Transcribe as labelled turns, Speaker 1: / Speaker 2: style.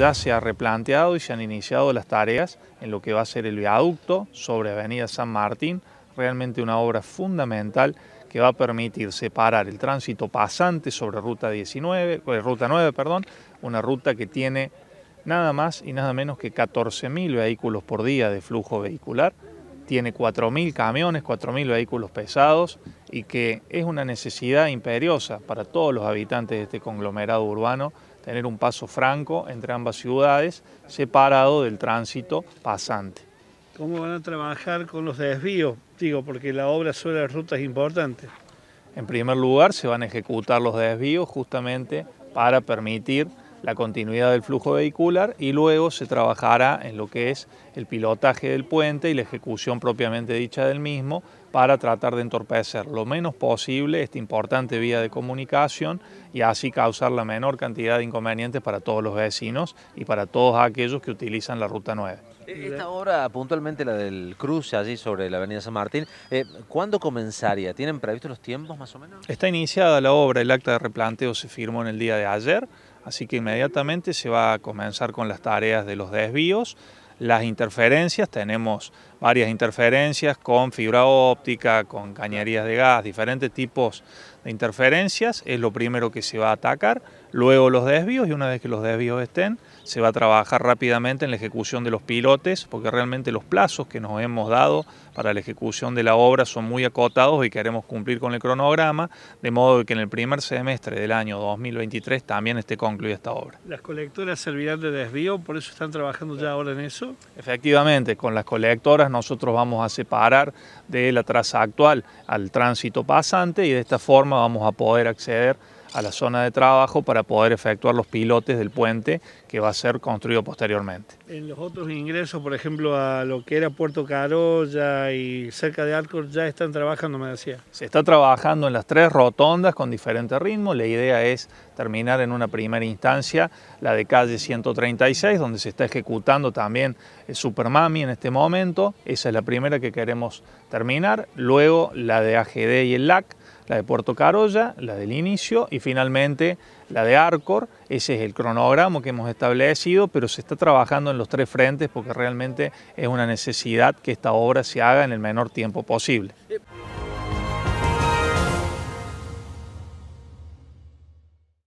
Speaker 1: ya se ha replanteado y se han iniciado las tareas en lo que va a ser el viaducto sobre Avenida San Martín, realmente una obra fundamental que va a permitir separar el tránsito pasante sobre ruta 19, eh, ruta 9, perdón, una ruta que tiene nada más y nada menos que 14.000 vehículos por día de flujo vehicular tiene 4.000 camiones, 4.000 vehículos pesados y que es una necesidad imperiosa para todos los habitantes de este conglomerado urbano tener un paso franco entre ambas ciudades separado del tránsito pasante.
Speaker 2: ¿Cómo van a trabajar con los desvíos? Digo, porque la obra sobre las ruta es importante.
Speaker 1: En primer lugar, se van a ejecutar los desvíos justamente para permitir la continuidad del flujo vehicular y luego se trabajará en lo que es el pilotaje del puente y la ejecución propiamente dicha del mismo para tratar de entorpecer lo menos posible esta importante vía de comunicación y así causar la menor cantidad de inconvenientes para todos los vecinos y para todos aquellos que utilizan la Ruta 9. E-, esta obra, puntualmente la del cruce allí sobre la avenida San Martín, eh, ¿cuándo comenzaría? ¿Tienen previsto los tiempos más o menos? Está iniciada la obra, el acta de replanteo se firmó en el día de ayer, Así que inmediatamente se va a comenzar con las tareas de los desvíos las interferencias, tenemos varias interferencias con fibra óptica, con cañerías de gas, diferentes tipos de interferencias, es lo primero que se va a atacar, luego los desvíos y una vez que los desvíos estén, se va a trabajar rápidamente en la ejecución de los pilotes, porque realmente los plazos que nos hemos dado para la ejecución de la obra son muy acotados y queremos cumplir con el cronograma, de modo que en el primer semestre del año 2023 también esté concluida esta obra.
Speaker 2: ¿Las colectoras servirán de desvío? ¿Por eso están trabajando ya ahora en eso?
Speaker 1: Efectivamente, con las colectoras nosotros vamos a separar de la traza actual al tránsito pasante y de esta forma vamos a poder acceder a la zona de trabajo para poder efectuar los pilotes del puente que va a ser construido posteriormente.
Speaker 2: En los otros ingresos, por ejemplo, a lo que era Puerto Carolla y cerca de Alcor, ya están trabajando, me decía. Se está
Speaker 1: trabajando en las tres rotondas con diferente ritmo. La idea es terminar en una primera instancia la de calle 136, donde se está ejecutando también el Supermami en este momento. Esa es la primera que queremos terminar. Luego la de AGD y el LAC la de Puerto Carolla, la del inicio y finalmente la de Arcor. Ese es el cronograma que hemos establecido, pero se está trabajando en los tres frentes porque realmente es una necesidad que esta obra se haga en el menor tiempo posible. Eh,